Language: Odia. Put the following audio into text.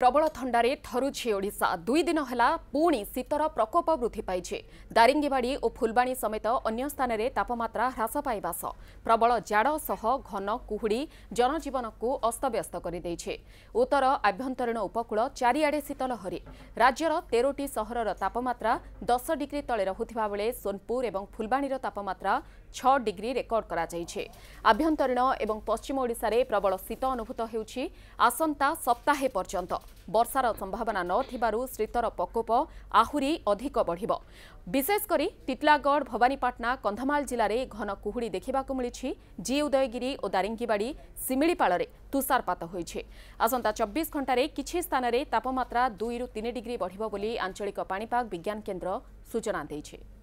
ପ୍ରବଳ ଥଣ୍ଡାରେ ଥରୁଛି ଓଡ଼ିଶା ଦୁଇ ଦିନ ହେଲା ପୁଣି ଶୀତର ପ୍ରକୋପ ବୃଦ୍ଧି ପାଇଛି ଦାରିଙ୍ଗିବାଡ଼ି ଓ ଫୁଲବାଣୀ ସମେତ ଅନ୍ୟ ସ୍ଥାନରେ ତାପମାତ୍ରା ହ୍ରାସ ପାଇବା ସହ ପ୍ରବଳ ଜାଡ଼ ସହ ଘନ କୁହୁଡ଼ି ଜନଜୀବନକୁ ଅସ୍ତବ୍ୟସ୍ତ କରିଦେଇଛି ଉତ୍ତର ଆଭ୍ୟନ୍ତରୀଣ ଉପକୂଳ ଚାରିଆଡ଼େ ଶୀତଲହରୀ ରାଜ୍ୟର ତେରଟି ସହରର ତାପମାତ୍ରା ଦଶ ଡିଗ୍ରୀ ତଳେ ରହୁଥିବାବେଳେ ସୋନପୁର ଏବଂ ଫୁଲବାଣୀର ତାପମାତ୍ରା ଛଅ ଡିଗ୍ରୀ ରେକର୍ଡ କରାଯାଇଛି ଆଭ୍ୟନ୍ତରୀଣ ଏବଂ ପଶ୍ଚିମ ଓଡ଼ିଶାରେ ପ୍ରବଳ ଶୀତ ଅନୁଭୂତ ହେଉଛି ଆସନ୍ତା ସପ୍ତାହେ ପର୍ଯ୍ୟନ୍ତ ବର୍ଷାର ସମ୍ଭାବନା ନଥିବାରୁ ଶୀତର ପ୍ରକୋପ ଆହୁରି ଅଧିକ ବଢ଼ିବ ବିଶେଷକରି ଟିଟିଲାଗଡ଼ ଭବାନୀପାଟଣା କନ୍ଧମାଳ ଜିଲ୍ଲାରେ ଘନ କୁହୁଡ଼ି ଦେଖିବାକୁ ମିଳିଛି ଜି ଉଦୟଗିରି ଓ ଦାରିଙ୍ଗିବାଡ଼ି ଶିମିଳିପାଳରେ ତୁଷାରପାତ ହୋଇଛି ଆସନ୍ତା ଚବିଶ ଘଣ୍ଟାରେ କିଛି ସ୍ଥାନରେ ତାପମାତ୍ରା ଦୁଇରୁ ତିନି ଡିଗ୍ରୀ ବଢ଼ିବ ବୋଲି ଆଞ୍ଚଳିକ ପାଣିପାଗ ବିଜ୍ଞାନ କେନ୍ଦ୍ର ସୂଚନା ଦେଇଛି